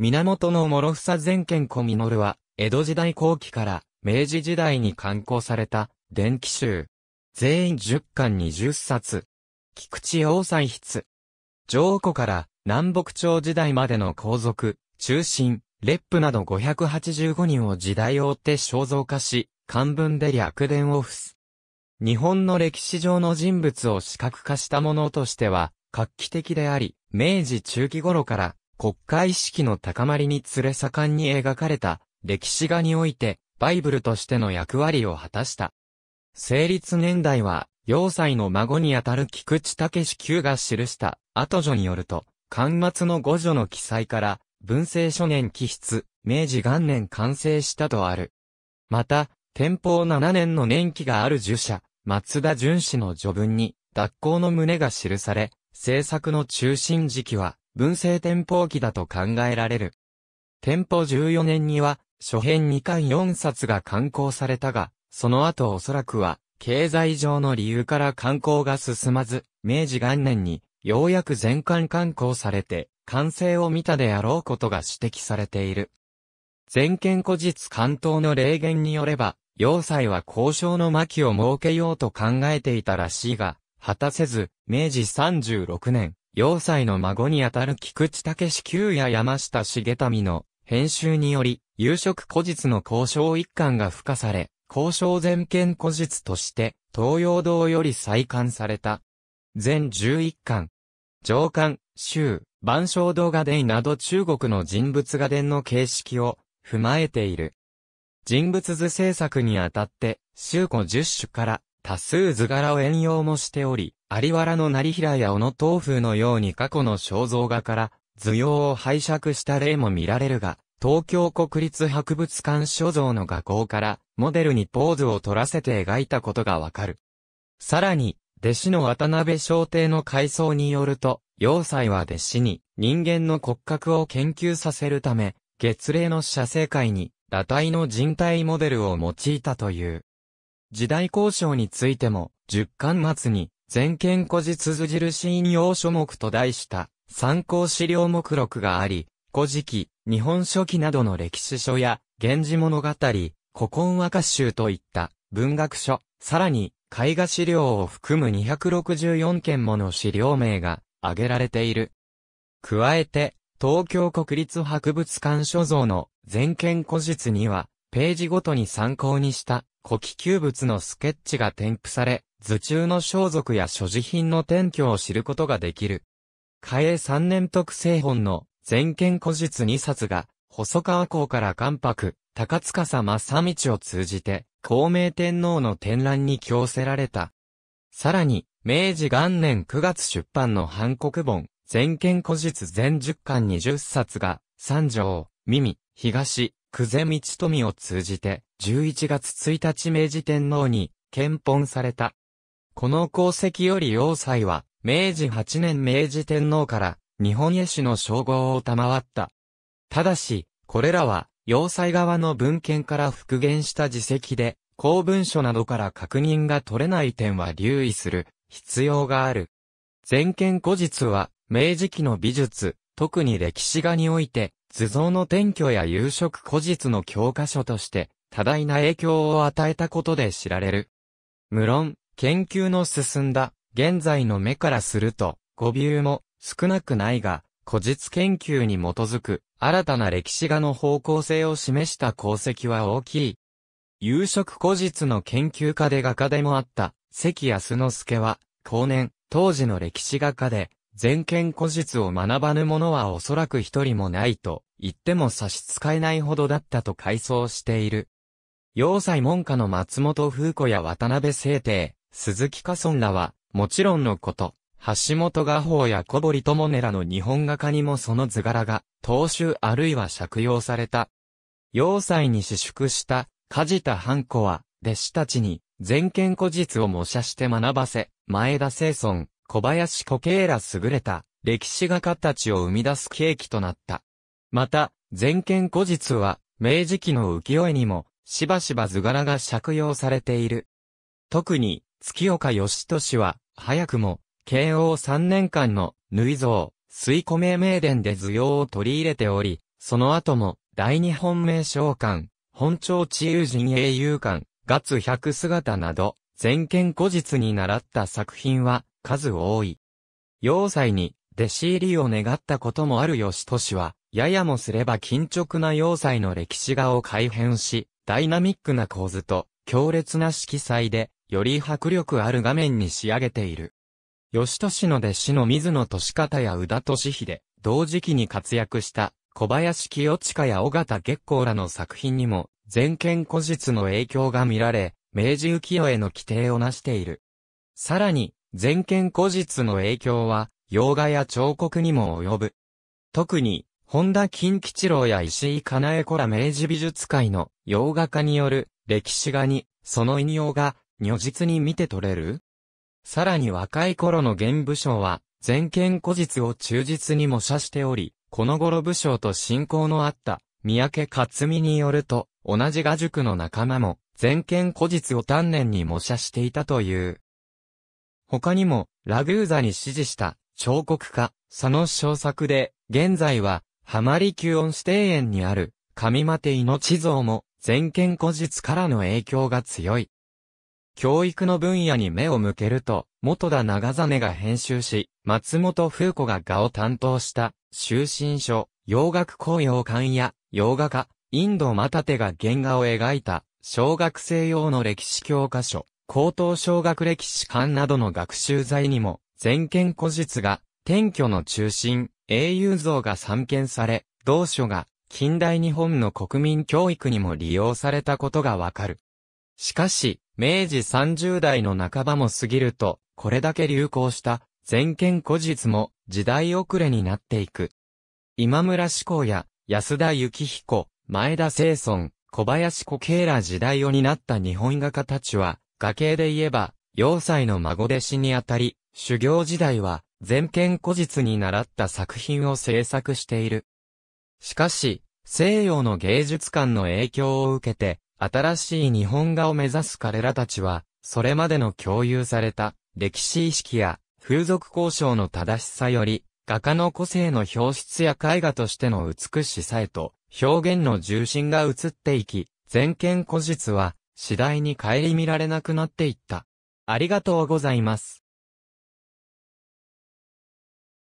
源の諸房全賢の実は、江戸時代後期から明治時代に刊行された、伝記集。全員10巻20冊。菊池王歳筆。上古から南北朝時代までの皇族、中心、列府など585人を時代を追って肖像化し、漢文で略伝を付す。日本の歴史上の人物を視覚化したものとしては、画期的であり、明治中期頃から国家意識の高まりにつれ盛んに描かれた歴史画において、バイブルとしての役割を果たした。成立年代は、要塞の孫にあたる菊池武史九が記した後女によると、巻末の五女の記載から、文政初年起筆、明治元年完成したとある。また、天保7年の年期がある儒者、松田淳氏の序文に、脱校の旨が記され、制作の中心時期は、文政天保期だと考えられる。天保14年には、初編2巻4冊が刊行されたが、その後おそらくは、経済上の理由から刊行が進まず、明治元年に、ようやく全巻刊行されて、完成を見たであろうことが指摘されている。全権古実関東の霊言によれば、要塞は交渉の巻を設けようと考えていたらしいが、果たせず、明治36年、要塞の孫にあたる菊池武史久や山下重民の編集により、夕食古日の交渉一環が付加され、交渉全権古日として、東洋堂より再刊された。全11巻。上巻、州、万象堂画伝など中国の人物画伝の形式を踏まえている。人物図制作にあたって、周古十種から多数図柄を援用もしており、有原の成平や小野東風のように過去の肖像画から図様を拝借した例も見られるが、東京国立博物館所蔵の画工からモデルにポーズを取らせて描いたことがわかる。さらに、弟子の渡辺小帝の回想によると、要塞は弟子に人間の骨格を研究させるため、月齢の写生会に裸体の人体モデルを用いたという。時代交渉についても、10巻末に全県古通じ印信用書目と題した参考資料目録があり、古事記、日本書紀などの歴史書や、源氏物語、古今和歌集といった文学書、さらに絵画資料を含む264件もの資料名が挙げられている。加えて、東京国立博物館所蔵の全県古実には、ページごとに参考にした古気球物のスケッチが添付され、図中の装束や所持品の転居を知ることができる。嘉永三年特製本の全権古実二冊が、細川港から関白、高塚様三道を通じて、孔明天皇の展覧に供せられた。さらに、明治元年9月出版の韓国本、全権古実全十巻二十冊が、三条、耳、東、久世道富を通じて、11月1日明治天皇に、検本された。この功績より要塞は、明治8年明治天皇から日本絵師の称号を賜った。ただし、これらは、要塞側の文献から復元した自責で、公文書などから確認が取れない点は留意する必要がある。全見古実は、明治期の美術、特に歴史画において、図像の転居や夕食古実の教科書として、多大な影響を与えたことで知られる。無論、研究の進んだ、現在の目からすると、誤謬も少なくないが、古実研究に基づく新たな歴史画の方向性を示した功績は大きい。夕食古実の研究家で画家でもあった関康之助は、後年、当時の歴史画家で、全権古実を学ばぬ者はおそらく一人もないと言っても差し支えないほどだったと回想している。要塞門下の松本風子や渡辺聖帝、鈴木家村らは、もちろんのこと、橋本画法や小堀智音らの日本画家にもその図柄が、踏襲あるいは借用された。要塞に私縮した、梶田半子は、弟子たちに、全権古実を模写して学ばせ、前田清村、小林古慶ら優れた、歴史画家たちを生み出す契機となった。また、全権古実は、明治期の浮世絵にも、しばしば図柄が借用されている。特に、月岡義俊は、早くも、慶応3年間の、縫像、い込め名伝で図用を取り入れており、その後も、大日本名称館、本庁治友人英雄館、月百姿など、全県後日に習った作品は、数多い。要塞に、弟子入りを願ったこともある義俊は、ややもすれば緊直な要塞の歴史画を改変し、ダイナミックな構図と強烈な色彩で、より迫力ある画面に仕上げている。吉俊の弟子の水野俊方や宇田俊秀、同時期に活躍した小林清親や尾形月光らの作品にも、全権古実の影響が見られ、明治浮世絵の規定をなしている。さらに、全権古実の影響は、洋画や彫刻にも及ぶ。特に、本田金吉郎や石井かなえ子ら明治美術界の洋画家による歴史画に、その引用が、如実に見て取れるさらに若い頃の現武将は、全権古実を忠実に模写しており、この頃武将と親交のあった、三宅克美によると、同じ画塾の仲間も、全権古実を丹念に模写していたという。他にも、ラグーザに指示した、彫刻家、佐野小作で、現在は、浜離宮恩指定園にある、上間手地像も、全権古実からの影響が強い。教育の分野に目を向けると、元田長実が編集し、松本風子が画を担当した、終身書、洋楽紅葉館や、洋画家、インド又手が原画を描いた、小学生用の歴史教科書、高等小学歴史館などの学習材にも、全権古実が、転居の中心、英雄像が散見され、同書が、近代日本の国民教育にも利用されたことがわかる。しかし、明治30代の半ばも過ぎると、これだけ流行した全権古実も時代遅れになっていく。今村志向や安田幸彦、前田清村、小林古慶ら時代を担った日本画家たちは、画系で言えば、要塞の孫弟子にあたり、修行時代は、全権古実に習った作品を制作している。しかし、西洋の芸術館の影響を受けて、新しい日本画を目指す彼らたちは、それまでの共有された歴史意識や風俗交渉の正しさより、画家の個性の表出や絵画としての美しさへと、表現の重心が移っていき、全権古実は次第に顧みられなくなっていった。ありがとうございます。